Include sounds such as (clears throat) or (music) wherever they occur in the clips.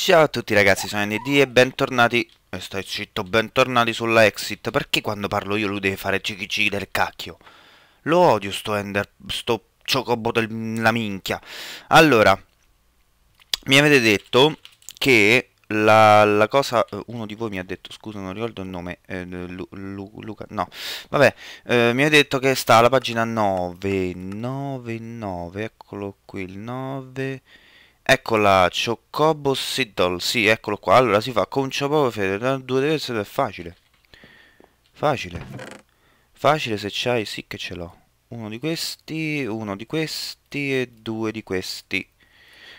Ciao a tutti ragazzi, sono ND e bentornati E eh, stai zitto, bentornati sulla exit Perché quando parlo io lui deve fare cichi cichi del cacchio? Lo odio sto ender, sto ciocobo della minchia Allora Mi avete detto che la, la, cosa... Eh, uno di voi mi ha detto, scusa non ricordo il nome eh, Lu, Lu, Luca, no Vabbè, eh, mi ha detto che sta alla pagina 9 9, 9, eccolo qui, il 9 Eccola, Chocobo Siddle, sì, eccolo qua. Allora si fa con Chocobo Fede, due diverse ed è facile. Facile. Facile se c'hai, sì che ce l'ho. Uno di questi, uno di questi e due di questi.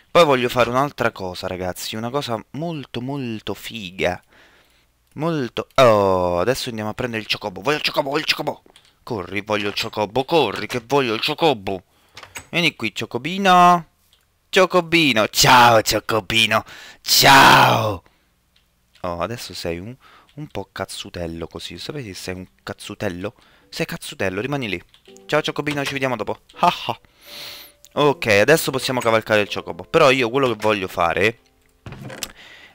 Poi voglio fare un'altra cosa, ragazzi, una cosa molto molto figa. Molto... Oh, adesso andiamo a prendere il Chocobo. Voglio il Chocobo, voglio il Chocobo. Corri, voglio il Chocobo, corri che voglio il Chocobo. Vieni qui, Chocobino. Ciocobino, ciao Ciocobino, ciao! Oh, adesso sei un, un po' cazzutello così, sapete se sei un cazzutello? Sei cazzutello, rimani lì. Ciao Ciocobino, ci vediamo dopo. ok, adesso possiamo cavalcare il Ciocobo, però io quello che voglio fare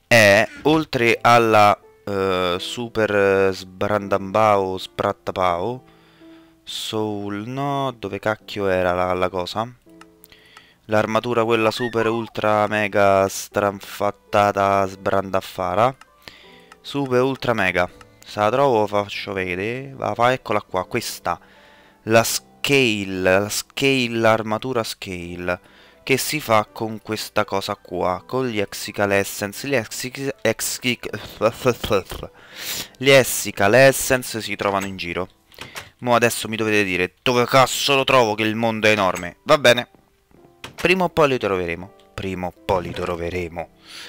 è, oltre alla uh, super sbrandambao sprattapao, soul, no, dove cacchio era la, la cosa? l'armatura quella super ultra mega stranfattata sbrandaffara super ultra mega se la trovo faccio vedere va, va eccola qua questa la scale la scale l'armatura scale che si fa con questa cosa qua con gli exical essence gli exical, exical, gli essence si trovano in giro mo adesso mi dovete dire dove cazzo lo trovo che il mondo è enorme va bene Prima o poi li troveremo. Prima o poi li troveremo.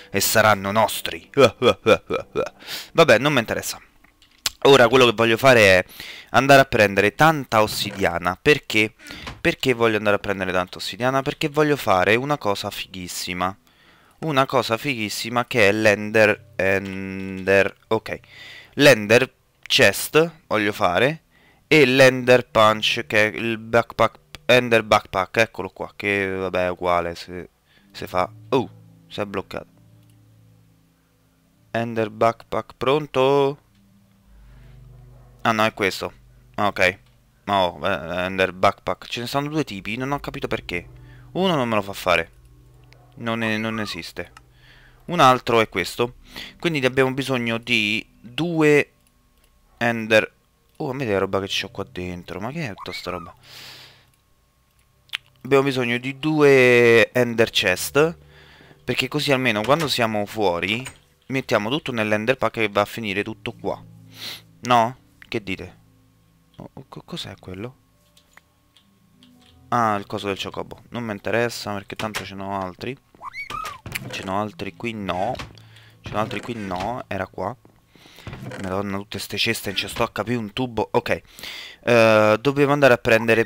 E saranno nostri. (laughs) Vabbè, non mi interessa. Ora quello che voglio fare è andare a prendere tanta ossidiana. Perché? Perché voglio andare a prendere tanta ossidiana? Perché voglio fare una cosa fighissima. Una cosa fighissima che è l'ender... Ender... Ok. L'ender chest voglio fare. E l'ender punch che è il backpack Ender Backpack, eccolo qua, che vabbè è uguale se, se fa... Oh, si è bloccato. Ender Backpack pronto? Ah no, è questo. Ok. Oh, Ender Backpack. Ce ne sono due tipi, non ho capito perché. Uno non me lo fa fare. Non, è, non esiste. Un altro è questo. Quindi abbiamo bisogno di due Ender... Oh, a me che roba che c'ho qua dentro. Ma che è tutta sta roba? abbiamo bisogno di due ender chest perché così almeno quando siamo fuori mettiamo tutto nell'ender pack e va a finire tutto qua no? che dite? cos'è quello? ah il coso del ciocobo non mi interessa perché tanto ce n'ho altri ce n'ho altri qui no ce n'ho altri qui no era qua Madonna, tutte ste ceste, non ci sto a capire un tubo. Ok. Uh, dobbiamo andare a prendere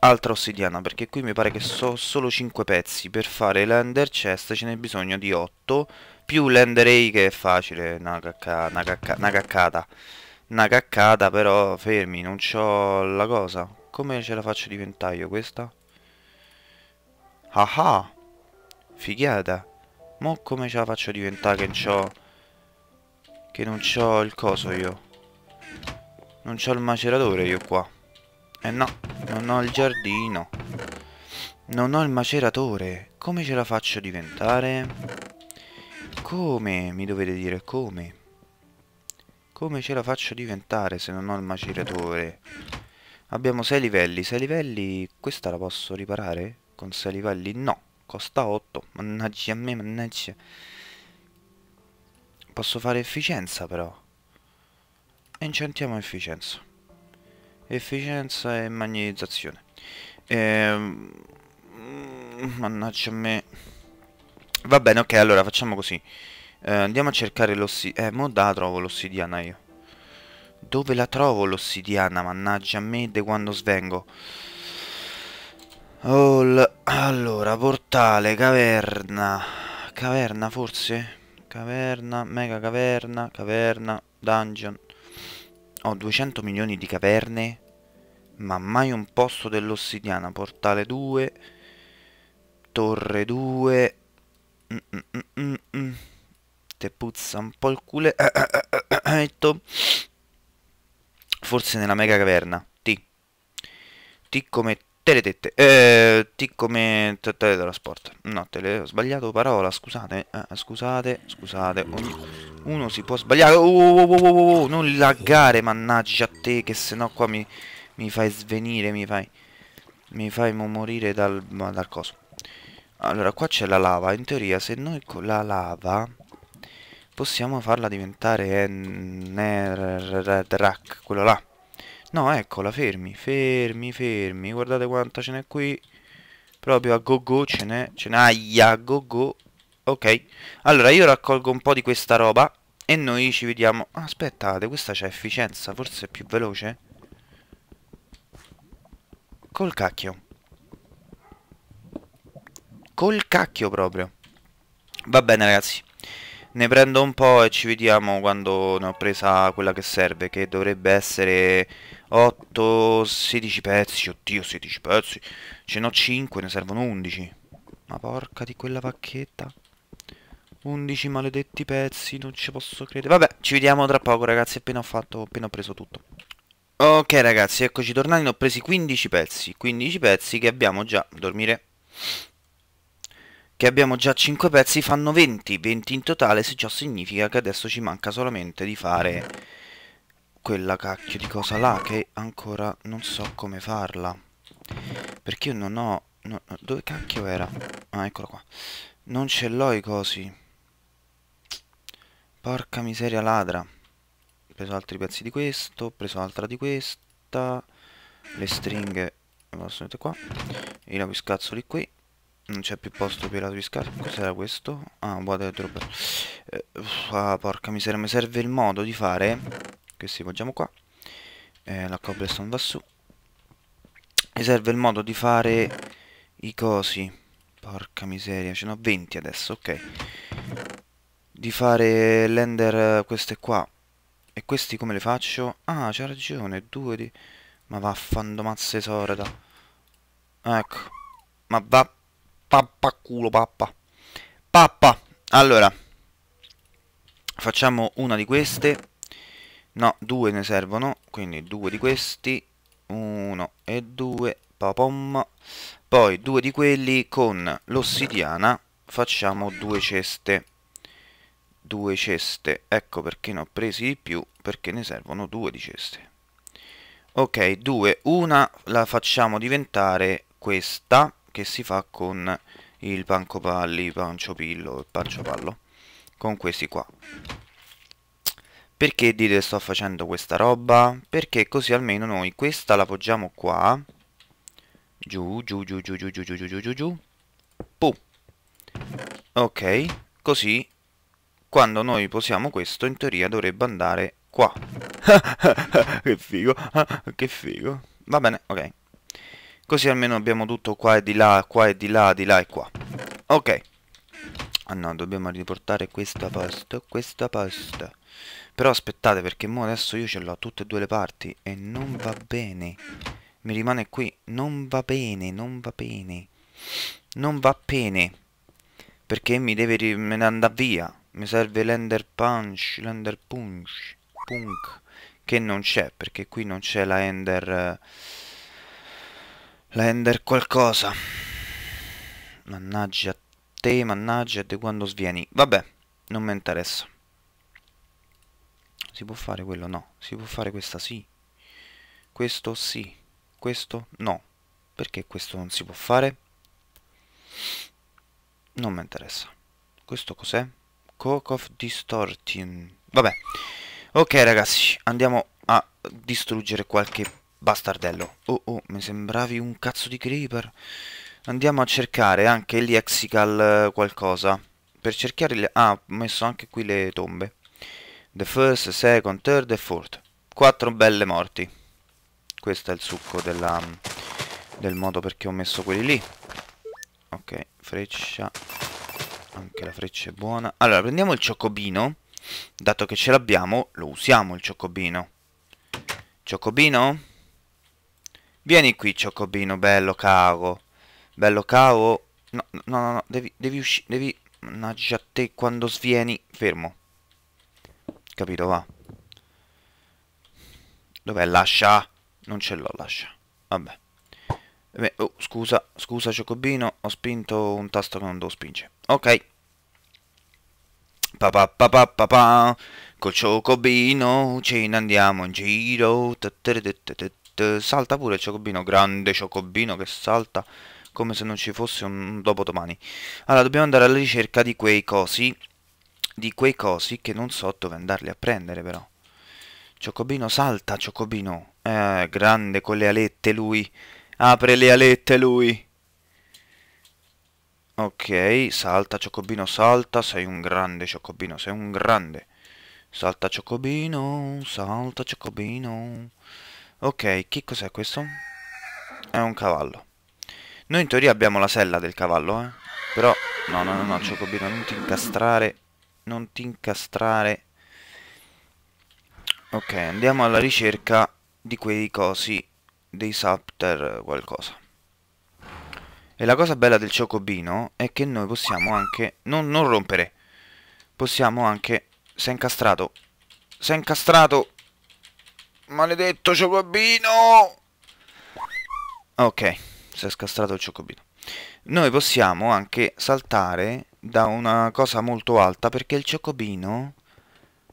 altra ossidiana perché qui mi pare che so solo 5 pezzi per fare l'ender chest ce n'è bisogno di 8 più l'ender ray che è facile una, cacca, una, cacca, una caccata una caccata però fermi non c'ho la cosa come ce la faccio diventare io questa? ah ah figata mo come ce la faccio diventare che non c'ho che non ho il coso io non c'ho il maceratore io qua eh no, non ho il giardino. Non ho il maceratore. Come ce la faccio diventare? Come? Mi dovete dire come? Come ce la faccio diventare se non ho il maceratore? Abbiamo 6 livelli. 6 livelli... Questa la posso riparare? Con 6 livelli? No. Costa 8. Mannaggia a me, mannaggia. Posso fare efficienza però. E incentiamo efficienza efficienza e magnetizzazione ehm, mm, mannaggia a me va bene ok allora facciamo così eh, andiamo a cercare l'ossidiana eh mo da trovo l'ossidiana io dove la trovo l'ossidiana mannaggia a me de quando svengo All... Oh, allora portale caverna caverna forse caverna mega caverna caverna dungeon ho 200 milioni di caverne, ma mai un posto dell'ossidiana. Portale 2, torre 2. Mm mm, mm -mm -mm Te puzza un po' il culetto. Eh, eh, eh, Forse nella mega caverna. T. T come Teletette, eh, T come trattare dello sport. No, tele... ho sbagliato parola, scusate, eh, scusate, scusate. Ogni... Uno si può sbagliare. Oh, oh, oh, oh, non laggare, mannaggia a te, che sennò qua mi, mi fai svenire, mi fai... Mi fai morire dal, dal coso. Allora, qua c'è la lava. In teoria, se noi con la lava possiamo farla diventare Nerdrak, quello là. No, eccola, fermi, fermi, fermi. Guardate quanta ce n'è qui. Proprio a go go ce n'è. Ce n'è aia, a go go. Ok. Allora, io raccolgo un po' di questa roba. E noi ci vediamo... Aspettate, questa c'è efficienza. Forse è più veloce. Col cacchio. Col cacchio proprio. Va bene, ragazzi. Ne prendo un po' e ci vediamo quando ne ho presa quella che serve, che dovrebbe essere 8, 16 pezzi, oddio 16 pezzi, ce ne ho 5, ne servono 11. Ma porca di quella pacchetta. 11 maledetti pezzi, non ci posso credere. Vabbè, ci vediamo tra poco ragazzi, appena ho fatto, appena ho preso tutto. Ok ragazzi, eccoci tornati, ne ho presi 15 pezzi, 15 pezzi che abbiamo già, dormire, che abbiamo già 5 pezzi fanno 20 20 in totale se ciò significa che adesso ci manca solamente di fare quella cacchio di cosa là che ancora non so come farla perché io non ho no, dove cacchio era? ah eccolo qua non ce l'ho i cosi porca miseria ladra ho preso altri pezzi di questo ho preso altra di questa le stringhe le posso mettere qua i lapiscazzoli qui non c'è più posto per la discarica. Cos'era questo? Ah, wardrobe. Eh, ah, porca miseria, mi serve il modo di fare. Questi poggiamo qua. Eh, la cobblestone va su. Mi serve il modo di fare i cosi. Porca miseria, ce ne ho 20 adesso, ok. Di fare l'ender eh, queste qua. E questi come le faccio? Ah, c'ha ragione, due di... Ma vaffando mazze sorda. Ecco. Ma va pappa culo pappa pappa allora facciamo una di queste no due ne servono quindi due di questi uno e due papom poi due di quelli con l'ossidiana facciamo due ceste due ceste ecco perché ne ho presi di più perché ne servono due di ceste ok due una la facciamo diventare questa che si fa con il Panco Palli, Pancio Pillo e Pancio Pallo. Con questi qua. Perché dite sto facendo questa roba? Perché così almeno noi questa la poggiamo qua. Giù, giù, giù, giù, giù, giù, giù, giù, giù, giù. Puh. Ok, così quando noi posiamo questo in teoria dovrebbe andare qua. (laughs) che figo, (laughs) che figo. Va bene, ok. Così almeno abbiamo tutto qua e di là, qua e di là, di là e qua. Ok. Ah no, dobbiamo riportare questo a posto, questo a posto. Però aspettate perché mo adesso io ce l'ho a tutte e due le parti e non va bene. Mi rimane qui, non va bene, non va bene. Non va bene. Perché mi deve me ne andare via. Mi serve l'ender punch, l'ender punch, punk. Che non c'è, perché qui non c'è la ender... Uh, Lender qualcosa. Mannaggia te, mannaggia te quando svieni. Vabbè, non mi interessa. Si può fare quello? No. Si può fare questa sì. Questo sì. Questo no. Perché questo non si può fare? Non mi interessa. Questo cos'è? Coke of Distorting. Vabbè. Ok ragazzi, andiamo a distruggere qualche Bastardello. Oh, oh, mi sembravi un cazzo di creeper. Andiamo a cercare anche gli exical eh, qualcosa. Per cercare... Le... Ah, ho messo anche qui le tombe. The first, second, third e fourth. Quattro belle morti. Questo è il succo della... del modo perché ho messo quelli lì. Ok, freccia. Anche la freccia è buona. Allora, prendiamo il ciocobino. Dato che ce l'abbiamo, lo usiamo il ciocobino. Ciocobino? Vieni qui, Ciocobino, bello caro. Bello caro. No, no, no, no. devi, devi uscire, devi... Mannaggia te quando svieni. Fermo. Capito, va. Dov'è l'ascia? Non ce l'ho l'ascia. Vabbè. Eh beh, oh, scusa, scusa Ciocobino, ho spinto un tasto che non devo spingere. Ok. Pa pa pa pa pa pa. Col Ciocobino ce ne andiamo in giro. Te te te te salta pure il Ciocobino, grande Ciocobino che salta come se non ci fosse un dopodomani. Allora, dobbiamo andare alla ricerca di quei cosi, di quei cosi che non so dove andarli a prendere però. Ciocobino salta, Ciocobino. Eh, grande con le alette lui. Apre le alette lui. Ok, salta Ciocobino, salta, sei un grande Ciocobino, sei un grande. Salta Ciocobino, salta Ciocobino. Ok, che cos'è questo? È un cavallo. Noi in teoria abbiamo la sella del cavallo, eh. Però, no, no, no, no, Ciocobino, non ti incastrare. Non ti incastrare. Ok, andiamo alla ricerca di quei cosi, dei subter qualcosa. E la cosa bella del ciocobino è che noi possiamo anche... Non, non rompere! Possiamo anche... Si è incastrato! Si è incastrato! Maledetto ciocobino! Ok, si è scastrato il ciocobino. Noi possiamo anche saltare da una cosa molto alta perché il ciocobino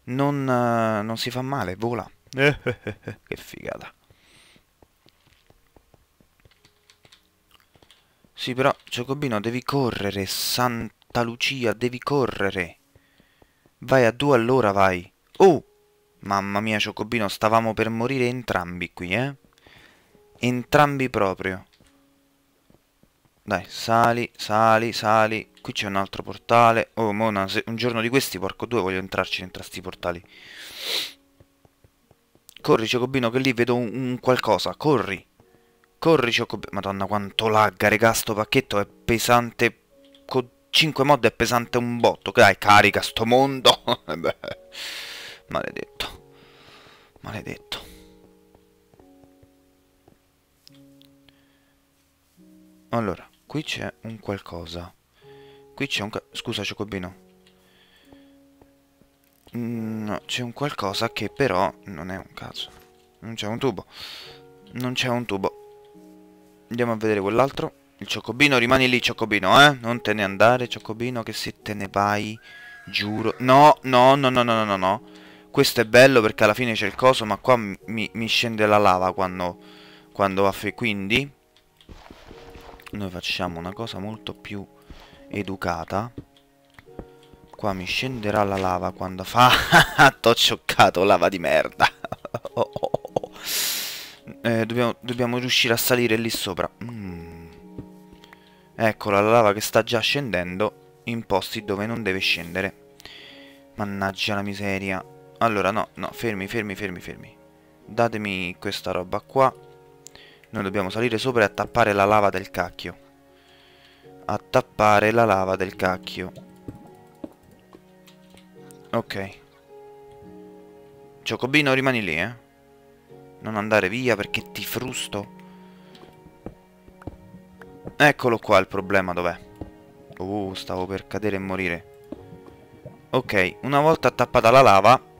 non, eh, non si fa male, vola. (laughs) che figata. Sì, però, Giacobino, devi correre, Santa Lucia, devi correre. Vai a due all'ora, vai. Oh! Mamma mia, Cioccobino, stavamo per morire entrambi qui, eh? Entrambi proprio. Dai, sali, sali, sali. Qui c'è un altro portale. Oh, mona, un giorno di questi, porco due, voglio entrarci dentro sti portali. Corri, Cioccobino, che lì vedo un, un qualcosa. Corri. Corri, Cioccobino. Madonna, quanto lagga, regà, sto pacchetto è pesante. Con 5 mod è pesante un botto. Dai, carica sto mondo. (laughs) Maledetto. Maledetto. Allora, qui c'è un qualcosa. Qui c'è un... Scusa, Ciocobino. Mm, no, c'è un qualcosa che però non è un caso. Non c'è un tubo. Non c'è un tubo. Andiamo a vedere quell'altro. Il Ciocobino, rimani lì, Ciocobino, eh? Non te ne andare, Ciocobino, che se te ne vai... Giuro. No, no, no, no, no, no, no. Questo è bello perché alla fine c'è il coso, ma qua mi, mi scende la lava quando, quando va fe... Quindi noi facciamo una cosa molto più educata. Qua mi scenderà la lava quando fa... (laughs) T'ho scioccato lava di merda. (laughs) Oh, oh, oh, oh. Eh, dobbiamo, dobbiamo, riuscire a salire lì sopra. Mm. Eccola, la lava che sta già scendendo in posti dove non deve scendere. Mannaggia la miseria. Allora, no, no, fermi, fermi, fermi, fermi. Datemi questa roba qua. Noi dobbiamo salire sopra e attappare la lava del cacchio. Attappare la lava del cacchio. Ok. Ciocobino, rimani lì, eh. Non andare via perché ti frusto. Eccolo qua il problema, dov'è? Uh, stavo per cadere e morire. Ok, una volta attappata la lava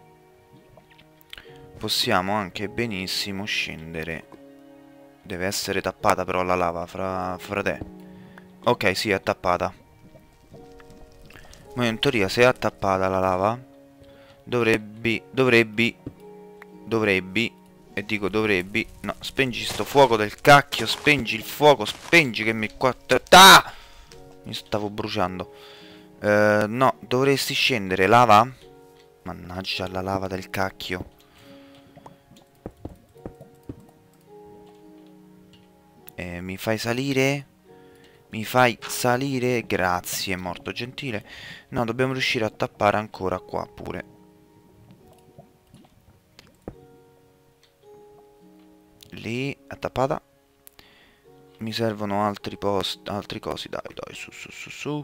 possiamo anche benissimo scendere. Deve essere tappata però la lava, fra... frate. Ok, sì, è tappata. Ma in teoria se è tappata la lava, dovrebbe... dovrebbe... dovrebbe... e dico dovrebbe... no, spengi sto fuoco del cacchio, spengi il fuoco, spengi che mi... Ah! Mi stavo bruciando. Uh, no, dovresti scendere, lava? Mannaggia la lava del cacchio. Eh, mi fai salire? Mi fai salire? Grazie, morto gentile. No, dobbiamo riuscire a tappare ancora qua pure. Lì, è tappata. Mi servono altri post, altri cosi. Dai, dai, su, su, su, su.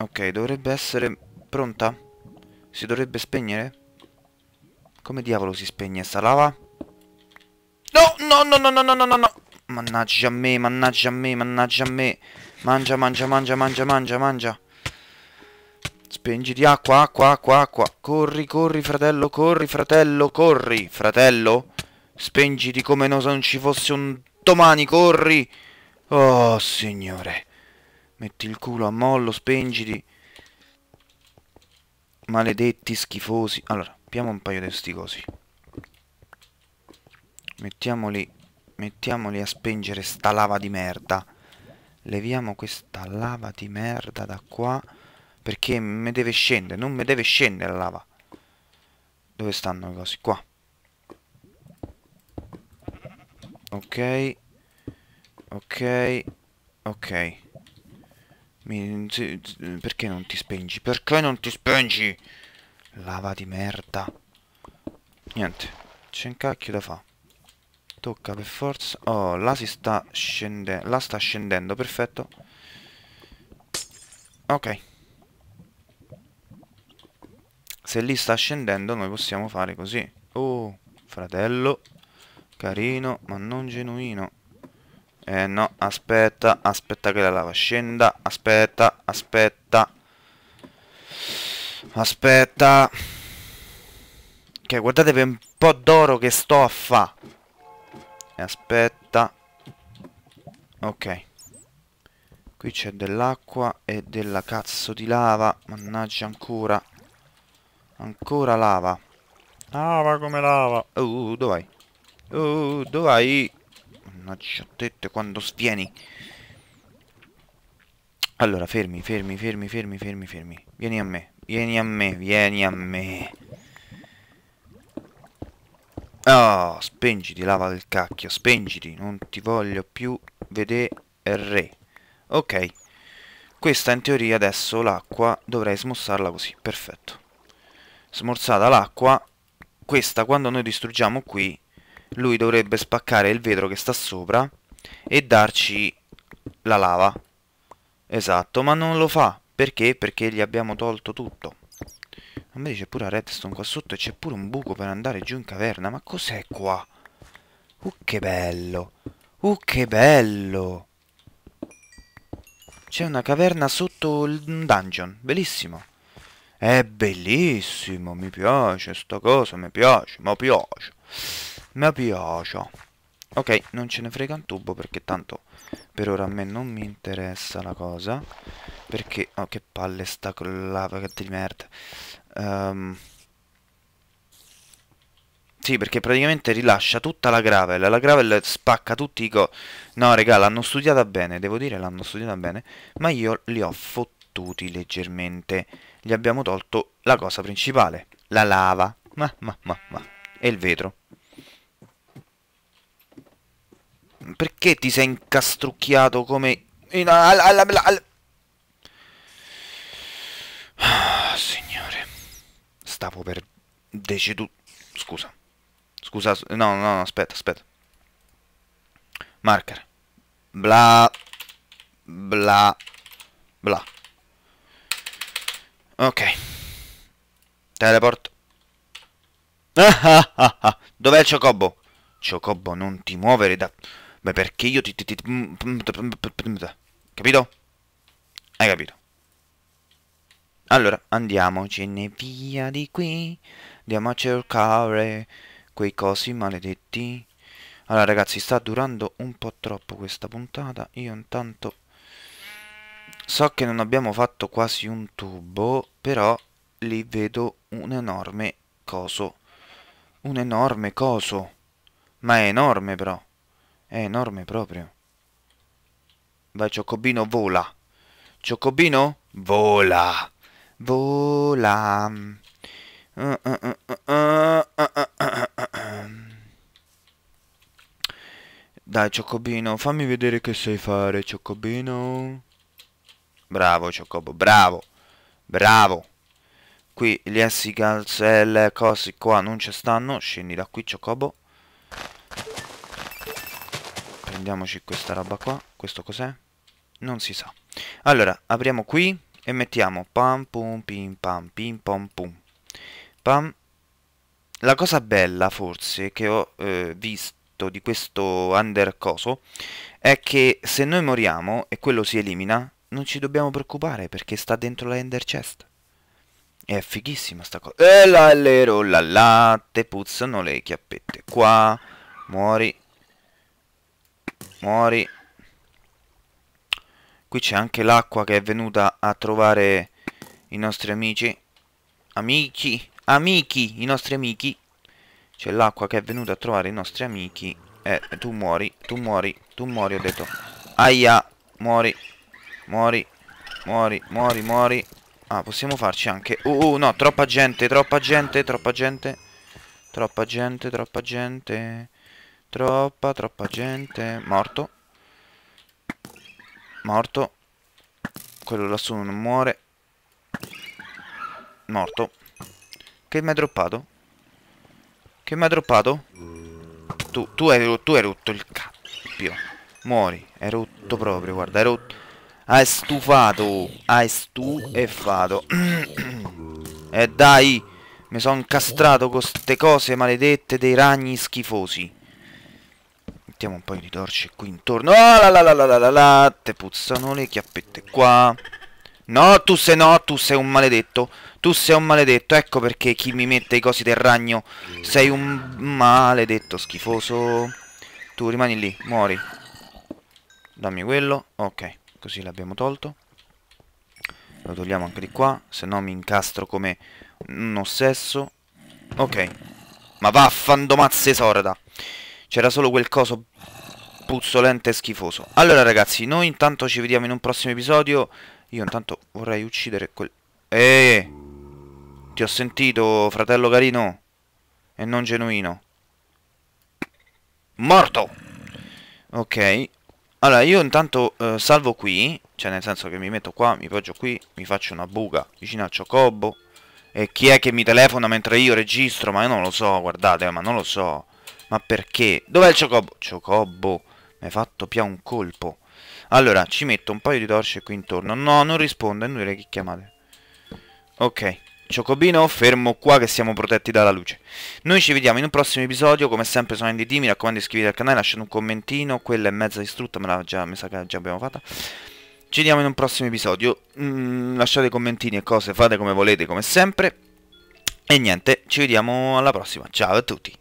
Ok, dovrebbe essere Pronta? Si dovrebbe spegnere? Come diavolo si spegne sta lava? No, no, no, no, no, no, no, no, Mannaggia a me, mannaggia a me, mannaggia a me. Mangia, mangia, mangia, mangia, mangia, mangia. Spengiti acqua, acqua, acqua, acqua. Corri, corri, fratello, corri, fratello, corri. Fratello? Spengiti come no, se non ci fosse un domani, corri. Oh, signore. Metti il culo a mollo, spengiti. Maledetti, schifosi. Allora, abbiamo un paio di sti cosi. Mettiamoli, mettiamoli a spengere sta lava di merda. Leviamo questa lava di merda da qua. Perché mi deve scendere, non mi deve scendere la lava. Dove stanno i cosi? Qua. Ok. Ok. Ok. Mi, se, eh, perché non ti spengi? Perché non ti spengi? Lava di merda. Niente, c'è un cacchio da fa. Tocca per forza. Oh, là si sta scendendo. Là sta scendendo, perfetto. Ok. Se lì sta scendendo noi possiamo fare così. Oh, fratello. Carino, ma non genuino. Eh no, aspetta, aspetta che la lava scenda, aspetta, aspetta. Aspetta. Che guardate per un po' d'oro che sto a fa. E Aspetta. Ok. Qui c'è dell'acqua e della cazzo di lava. Mannaggia ancora. Ancora lava. Lava come lava. Uh, uh dov'hai? Uh, uh dov'hai? Mannaggia, ho quando svieni. Allora, fermi, fermi, fermi, fermi, fermi, fermi. Vieni a me, vieni a me, vieni a me. Oh, spengiti, lava del cacchio, spengiti. Non ti voglio più vedere. Ok. Questa in teoria adesso l'acqua dovrei smossarla così, perfetto. Smorzata l'acqua, questa quando noi distruggiamo qui lui dovrebbe spaccare il vetro che sta sopra e darci la lava. Esatto, ma non lo fa. Perché? Perché gli abbiamo tolto tutto. Non vedi c'è pure la redstone qua sotto e c'è pure un buco per andare giù in caverna. Ma cos'è qua? Uh che bello! Uh che bello! C'è una caverna sotto il dungeon. Bellissimo. È bellissimo, mi piace sta cosa, mi piace, ma piace. Mi piace. Ok, non ce ne frega un tubo perché tanto per ora a me non mi interessa la cosa. Perché... Oh, che palle sta con lava che di merda. Um, sì, perché praticamente rilascia tutta la gravel. La gravel spacca tutti i co... No, regà, l'hanno studiata bene, devo dire l'hanno studiata bene. Ma io li ho fottuti leggermente. Gli abbiamo tolto la cosa principale, la lava. Ma, ma, ma, ma. E il vetro. Perché ti sei incastrucchiato come... In, alla, alla, alla... Ah, signore. Stavo per decedu... Scusa. Scusa, no, no, no, aspetta, aspetta. Marker. Bla. Bla. Bla. Ok. Teleport. Ah, ah, ah, ah. Dov'è il Ciocobo? Ciocobo, non ti muovere da... Ma perché io ti... ti, ti mm, mm, mm, capito? Hai capito? Allora, andiamocene via di qui. Andiamo a cercare quei cosi maledetti. Allora, ragazzi, sta durando un po' troppo questa puntata. Io intanto so che non abbiamo fatto quasi un tubo, però lì vedo un enorme coso. Un enorme coso. Ma è enorme, però. È enorme proprio. Vai Ciocobino, vola. Ciocobino, vola. Vola. Dai Ciocobino, fammi vedere che sai fare Ciocobino. Bravo Ciocobo, bravo. Bravo. Qui gli S calzelle, cose qua non ci stanno. Scendi da qui Ciocobo prendiamoci questa roba qua questo cos'è? non si sa allora apriamo qui e mettiamo pam pum pim pam pim pom pum pam la cosa bella forse che ho eh, visto di questo under coso è che se noi moriamo e quello si elimina non ci dobbiamo preoccupare perché sta dentro la ender chest è fighissima sta cosa e eh, la lero la latte puzzano le chiappette qua muori Muori. Qui c'è anche l'acqua che è venuta a trovare i nostri amici. Amici! Amici! I nostri amici. C'è l'acqua che è venuta a trovare i nostri amici. Eh, tu muori, tu muori, tu muori, ho detto. Aia! Muori, muori, muori, muori, muori. Ah, possiamo farci anche... Uh, uh, no, troppa gente, troppa gente, troppa gente. Troppa gente, troppa gente. Troppa, troppa gente. Morto. Morto. Quello lassù non muore. Morto. Che mi ha droppato? Che mi ha droppato? Tu, tu, hai, tu hai rotto il cappio. Muori. È rotto proprio, guarda. è rotto. Hai stufato. Hai stufato. (clears throat) e dai. Mi sono incastrato con queste cose maledette dei ragni schifosi mettiamo un paio di torce qui intorno. Oh, ah, la la la la la la la. te puzzano le chiappette qua. No, tu sei no, tu sei un maledetto. Tu sei un maledetto, ecco perché chi mi mette i cosi del ragno. Sei un maledetto schifoso. Tu rimani lì, muori. Dammi quello. Ok, così l'abbiamo tolto. Lo togliamo anche di qua, se no mi incastro come un ossesso. Ok. Ma vaffandomazze sorda. C'era solo quel coso puzzolente e schifoso. Allora ragazzi, noi intanto ci vediamo in un prossimo episodio. Io intanto vorrei uccidere quel... Eeeh! Ti ho sentito, fratello carino. E non genuino. Morto! Ok. Allora, io intanto eh, salvo qui. Cioè, nel senso che mi metto qua, mi poggio qui, mi faccio una buca vicino al Ciocobo. E chi è che mi telefona mentre io registro? Ma io non lo so, guardate, ma non lo so. Ma perché? Dov'è il Ciocobo? Ciocobo, mi hai fatto pia un colpo. Allora, ci metto un paio di torce qui intorno. No, non risponde, è inutile che chiamate. Ok, Ciocobino, fermo qua che siamo protetti dalla luce. Noi ci vediamo in un prossimo episodio, come sempre sono NDT, mi raccomando iscrivetevi al canale, lasciate un commentino, quella è mezza distrutta, me la già, mi sa che già abbiamo fatta. Ci vediamo in un prossimo episodio, mm, lasciate commentini e cose, fate come volete come sempre. E niente, ci vediamo alla prossima, ciao a tutti.